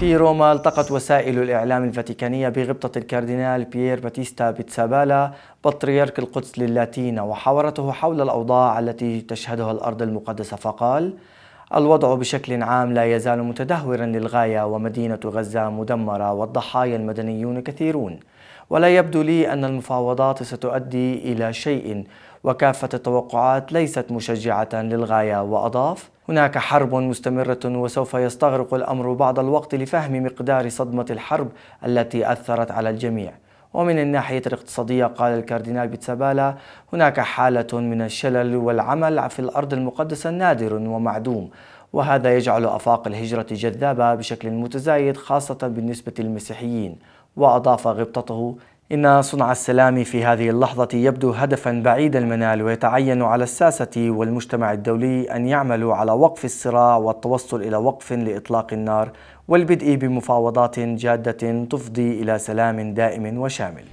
في روما التقت وسائل الإعلام الفاتيكانية بغبطة الكاردينال بيير باتيستا بيتسابالا بطريرك القدس لللاتين وحاورته حول الأوضاع التي تشهدها الأرض المقدسة فقال الوضع بشكل عام لا يزال متدهورا للغاية ومدينة غزة مدمرة والضحايا المدنيون كثيرون ولا يبدو لي أن المفاوضات ستؤدي إلى شيء وكافة التوقعات ليست مشجعة للغاية وأضاف هناك حرب مستمرة وسوف يستغرق الأمر بعض الوقت لفهم مقدار صدمة الحرب التي أثرت على الجميع ومن الناحية الاقتصادية قال الكاردينال بيتسابالا هناك حالة من الشلل والعمل في الأرض المقدسة نادر ومعدوم وهذا يجعل أفاق الهجرة جذابة بشكل متزايد خاصة بالنسبة للمسيحيين وأضاف غبطته إن صنع السلام في هذه اللحظة يبدو هدفا بعيد المنال ويتعين على الساسة والمجتمع الدولي أن يعملوا على وقف الصراع والتوصل إلى وقف لإطلاق النار والبدء بمفاوضات جادة تفضي إلى سلام دائم وشامل.